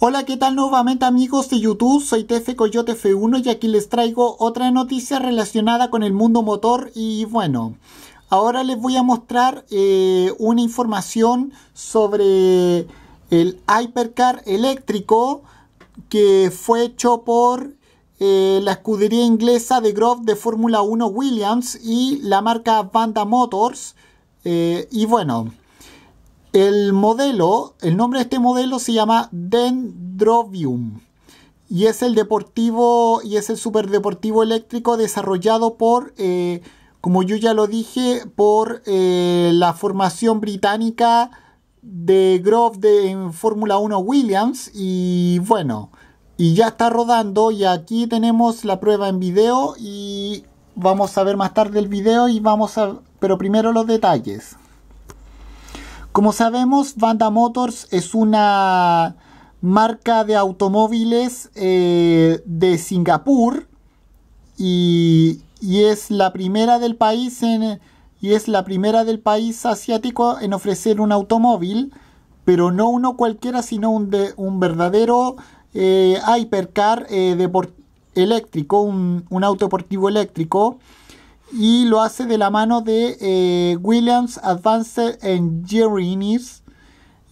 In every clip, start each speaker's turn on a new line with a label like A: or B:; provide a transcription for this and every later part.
A: Hola, ¿qué tal nuevamente amigos de YouTube? Soy Tefe Coyote F1 y aquí les traigo otra noticia relacionada con el mundo motor y bueno, ahora les voy a mostrar eh, una información sobre el Hypercar eléctrico que fue hecho por eh, la escudería inglesa de Grove de Fórmula 1 Williams y la marca vanda Motors eh, y bueno... El modelo, el nombre de este modelo se llama Dendrobium y es el deportivo y es el superdeportivo eléctrico desarrollado por, eh, como yo ya lo dije, por eh, la formación británica de Grove de Fórmula 1 Williams y bueno, y ya está rodando y aquí tenemos la prueba en video y vamos a ver más tarde el video y vamos a, pero primero los detalles. Como sabemos, Vanda Motors es una marca de automóviles eh, de Singapur y, es la primera del país y es la primera del país asiático en ofrecer un automóvil, pero no uno cualquiera, sino un, un verdadero eh, hypercar eh, eléctrico, un, un auto deportivo eléctrico y lo hace de la mano de eh, Williams Advanced Engineering...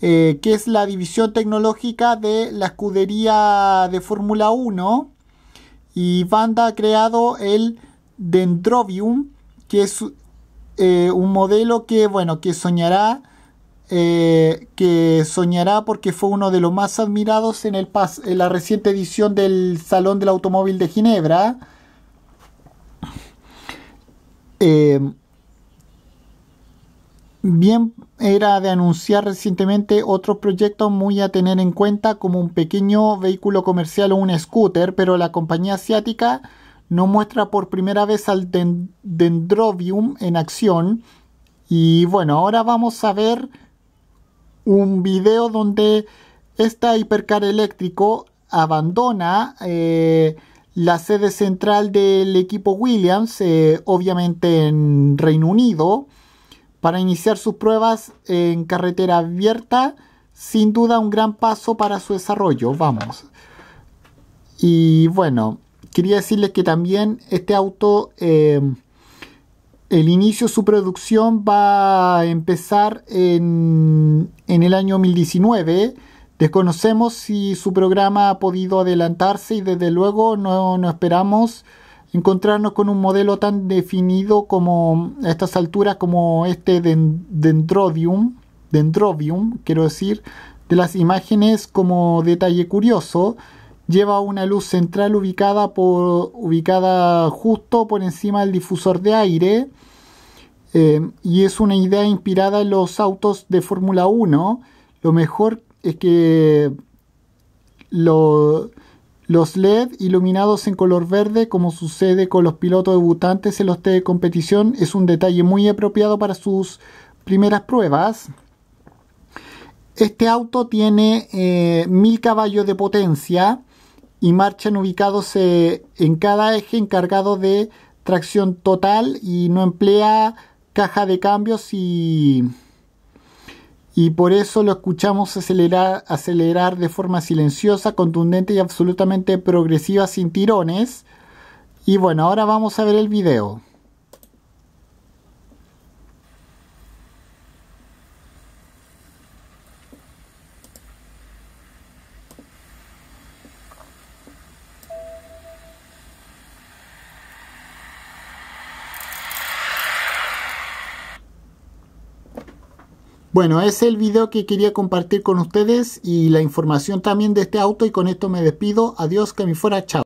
A: Eh, que es la división tecnológica de la escudería de Fórmula 1. Y Banda ha creado el Dendrobium, que es eh, un modelo que, que soñará, que soñará porque fue uno de los más admirados en, en la reciente edición del Salón del Automóvil de Ginebra eh, bien era de anunciar recientemente otro proyecto muy a tener en cuenta como un pequeño vehículo comercial o un scooter, pero la compañía asiática no muestra por primera vez al Dendrobium en acción. Y bueno, ahora vamos a ver un video donde esta hipercar eléctrico abandona eh, la sede central del equipo Williams, eh, obviamente en Reino Unido, para iniciar sus pruebas en carretera abierta, sin duda un gran paso para su desarrollo, vamos. Y bueno, quería decirles que también este auto, eh, el inicio de su producción va a empezar en, en el año 2019. Desconocemos si su programa ha podido adelantarse y desde luego no, esperamos encontrarnos con un modelo tan definido como a estas alturas como este dendrobium dendrobium, quiero decir, de las imágenes como detalle curioso, lleva una luz central ubicada, por, ubicada justo por encima del difusor de aire eh, y es una idea inspirada en los autos de Fórmula 1. Lo mejor es que los LED iluminados en color verde, como sucede con los pilotos debutantes en los T e de competición, es un detalle muy apropiado para sus primeras pruebas. Este auto tiene 1000 eh, caballos de potencia y marchan ubicados eh, en cada eje encargado de tracción total y no emplea caja de cambios y y por eso lo escuchamos acelerar, acelerar de forma silenciosa, contundente y absolutamente progresiva sin tirones. Y bueno, ahora vamos a ver el video. Bueno, es el video que quería compartir con ustedes y la información también de este auto y con esto me despido. Adiós, que me fuera, chao.